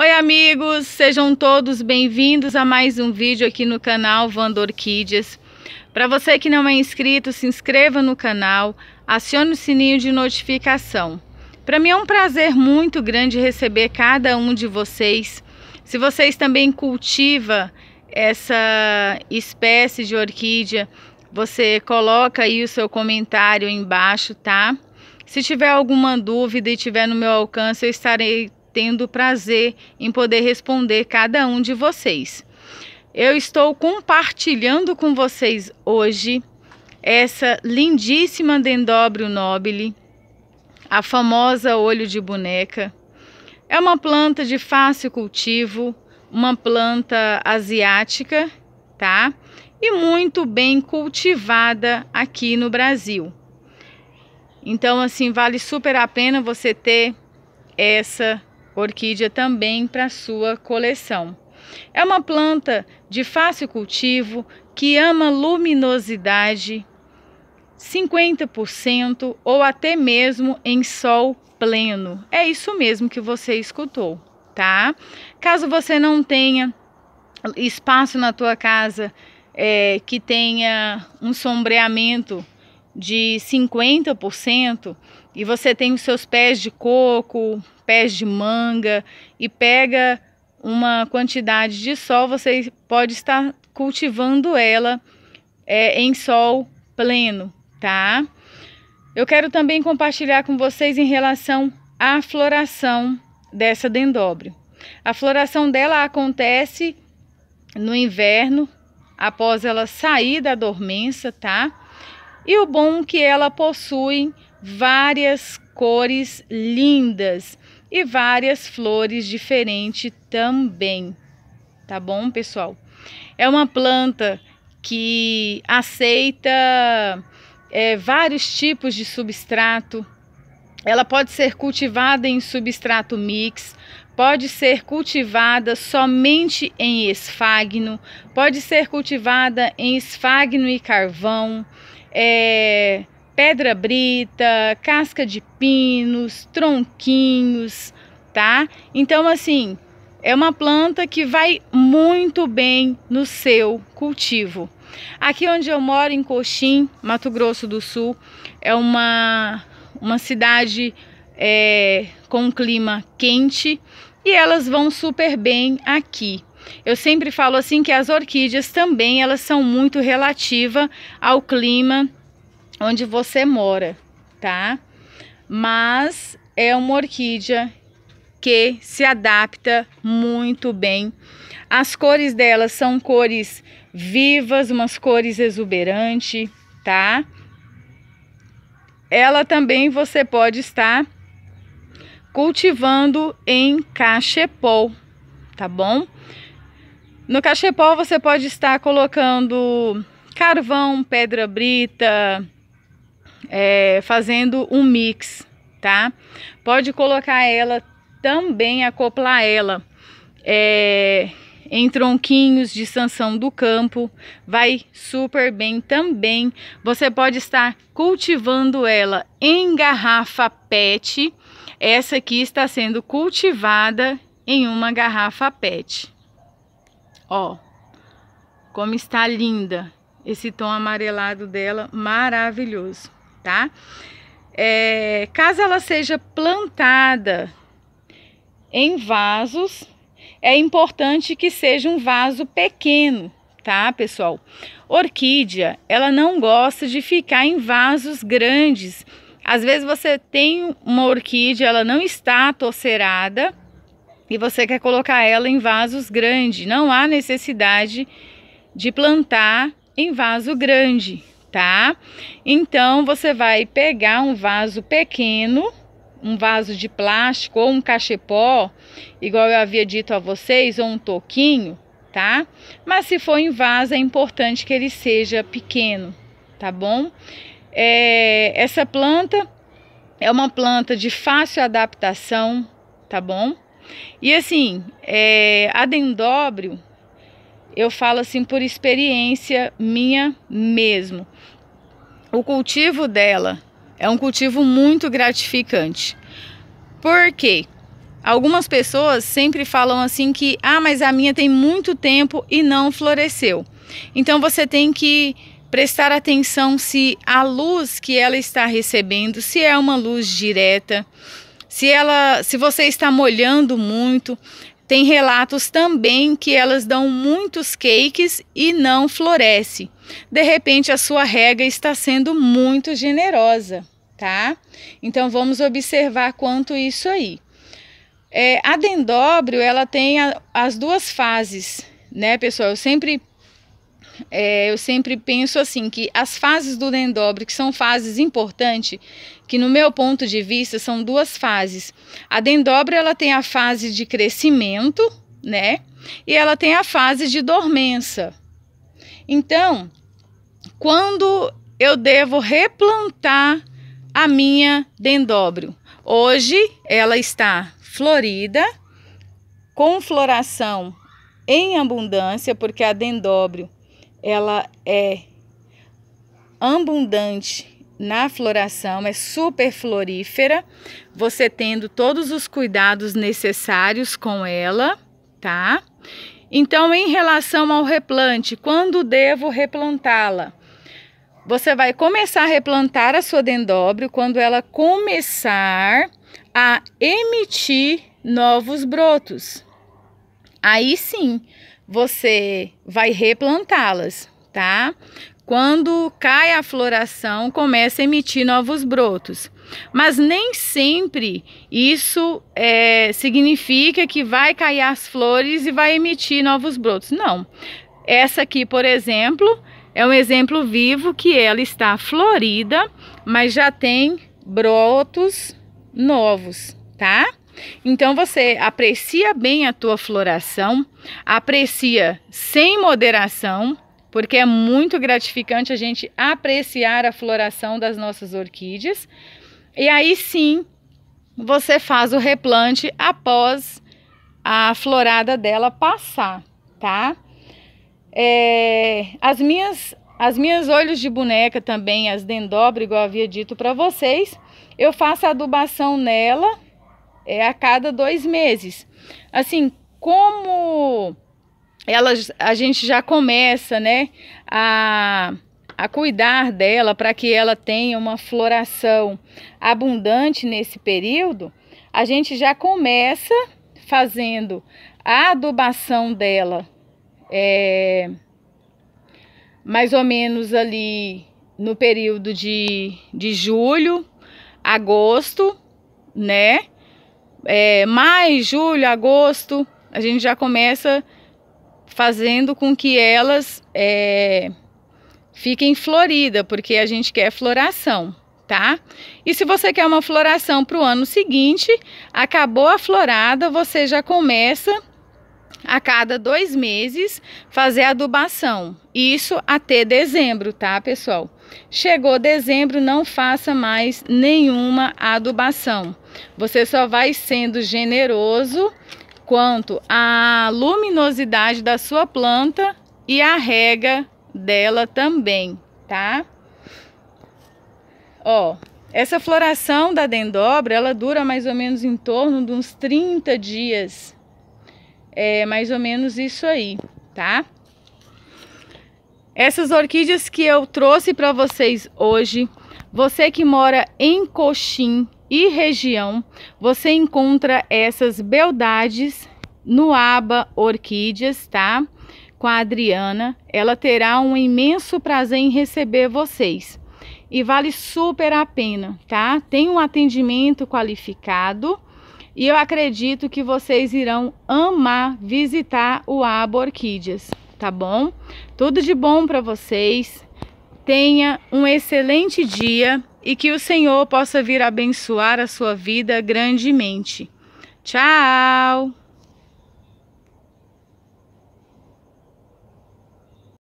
Oi amigos, sejam todos bem-vindos a mais um vídeo aqui no canal Vanda Orquídeas. Para você que não é inscrito, se inscreva no canal, acione o sininho de notificação. Para mim é um prazer muito grande receber cada um de vocês. Se vocês também cultiva essa espécie de orquídea, você coloca aí o seu comentário embaixo, tá? Se tiver alguma dúvida e tiver no meu alcance, eu estarei tendo prazer em poder responder cada um de vocês. Eu estou compartilhando com vocês hoje essa lindíssima Dendróbio nobile, a famosa olho de boneca. É uma planta de fácil cultivo, uma planta asiática, tá? E muito bem cultivada aqui no Brasil. Então, assim, vale super a pena você ter essa orquídea também para sua coleção. É uma planta de fácil cultivo que ama luminosidade 50% ou até mesmo em sol pleno. É isso mesmo que você escutou, tá? Caso você não tenha espaço na tua casa é, que tenha um sombreamento de 50%, e você tem os seus pés de coco, pés de manga e pega uma quantidade de sol, você pode estar cultivando ela é, em sol pleno, tá? Eu quero também compartilhar com vocês em relação à floração dessa dendobre. A floração dela acontece no inverno, após ela sair da dormência, tá? E o bom que ela possui várias cores lindas e várias flores diferentes também. Tá bom, pessoal? É uma planta que aceita é, vários tipos de substrato. Ela pode ser cultivada em substrato mix, pode ser cultivada somente em esfagno, pode ser cultivada em esfagno e carvão. É, pedra brita, casca de pinos, tronquinhos, tá? Então, assim, é uma planta que vai muito bem no seu cultivo. Aqui onde eu moro, em Coxim, Mato Grosso do Sul, é uma, uma cidade é, com um clima quente e elas vão super bem aqui. Eu sempre falo assim que as orquídeas também elas são muito relativa ao clima onde você mora, tá? Mas é uma orquídea que se adapta muito bem. As cores dela são cores vivas, umas cores exuberantes, tá? Ela também você pode estar cultivando em cachepol, tá bom? No cachepol você pode estar colocando carvão, pedra brita, é, fazendo um mix, tá? Pode colocar ela também, acoplar ela é, em tronquinhos de sanção do campo, vai super bem também. Você pode estar cultivando ela em garrafa PET. Essa aqui está sendo cultivada em uma garrafa PET. Ó, como está linda esse tom amarelado dela, maravilhoso tá? É, caso ela seja plantada em vasos, é importante que seja um vaso pequeno, tá, pessoal? Orquídea, ela não gosta de ficar em vasos grandes. Às vezes você tem uma orquídea, ela não está torcerada e você quer colocar ela em vasos grandes. Não há necessidade de plantar em vaso grande, tá? Então você vai pegar um vaso pequeno, um vaso de plástico ou um cachepó, igual eu havia dito a vocês, ou um toquinho, tá? Mas se for em vaso, é importante que ele seja pequeno, tá bom? É, essa planta é uma planta de fácil adaptação, tá bom? E assim, é, adendóbrio eu falo assim por experiência minha mesmo. O cultivo dela é um cultivo muito gratificante. Por quê? Algumas pessoas sempre falam assim que, ah, mas a minha tem muito tempo e não floresceu. Então você tem que prestar atenção se a luz que ela está recebendo, se é uma luz direta, se ela, se você está molhando muito, tem relatos também que elas dão muitos cakes e não floresce. De repente, a sua rega está sendo muito generosa, tá? Então, vamos observar quanto isso aí. É, a dendóbrio ela tem a, as duas fases, né, pessoal? Eu sempre é, eu sempre penso assim que as fases do dendróbio, que são fases importantes, que no meu ponto de vista são duas fases. A dendobra ela tem a fase de crescimento, né? E ela tem a fase de dormência. Então, quando eu devo replantar a minha dendóbrio? Hoje ela está florida, com floração em abundância, porque a dendóbrio ela é abundante na floração é super florífera, você tendo todos os cuidados necessários com ela, tá? Então, em relação ao replante, quando devo replantá-la? Você vai começar a replantar a sua dendróbio quando ela começar a emitir novos brotos. Aí sim, você vai replantá-las tá? Quando cai a floração, começa a emitir novos brotos. Mas nem sempre isso é, significa que vai cair as flores e vai emitir novos brotos. Não. Essa aqui, por exemplo, é um exemplo vivo que ela está florida, mas já tem brotos novos, tá? Então você aprecia bem a tua floração, aprecia sem moderação, porque é muito gratificante a gente apreciar a floração das nossas orquídeas. E aí sim, você faz o replante após a florada dela passar, tá? É, as minhas as minhas olhos de boneca também, as dendobra, igual havia dito para vocês, eu faço adubação nela é, a cada dois meses. Assim, como elas, a gente já começa, né, a, a cuidar dela para que ela tenha uma floração abundante nesse período, a gente já começa fazendo a adubação dela é, mais ou menos ali no período de, de julho, agosto, né? É, maio, julho, agosto, a gente já começa a fazendo com que elas é, fiquem floridas, porque a gente quer floração, tá? E se você quer uma floração para o ano seguinte, acabou a florada, você já começa a cada dois meses fazer adubação. Isso até dezembro, tá, pessoal? Chegou dezembro, não faça mais nenhuma adubação. Você só vai sendo generoso quanto à luminosidade da sua planta e a rega dela também, tá? Ó, essa floração da dendobra, ela dura mais ou menos em torno de uns 30 dias. É mais ou menos isso aí, tá? Essas orquídeas que eu trouxe para vocês hoje, você que mora em Coxim, e região, você encontra essas beldades no aba Orquídeas, tá? Com a Adriana, ela terá um imenso prazer em receber vocês. E vale super a pena, tá? Tem um atendimento qualificado e eu acredito que vocês irão amar visitar o Aba Orquídeas, tá bom? Tudo de bom para vocês. Tenha um excelente dia e que o Senhor possa vir abençoar a sua vida grandemente. Tchau!